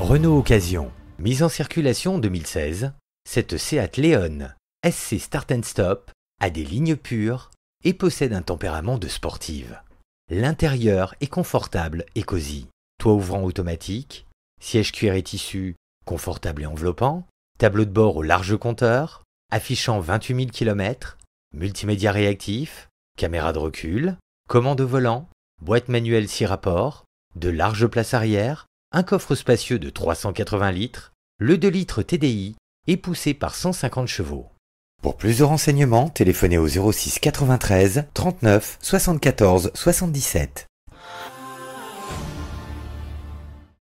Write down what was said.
Renault Occasion. Mise en circulation en 2016, cette Seat Leon SC Start and Stop a des lignes pures et possède un tempérament de sportive. L'intérieur est confortable et cosy. Toit ouvrant automatique, siège cuir et tissu confortable et enveloppant, tableau de bord au large compteur, affichant 28 000 km, multimédia réactif, caméra de recul, commande volant, boîte manuelle 6 rapports, de larges places arrière, un coffre spacieux de 380 litres, le 2 litres TDI est poussé par 150 chevaux. Pour plus de renseignements, téléphonez au 06 93 39 74 77.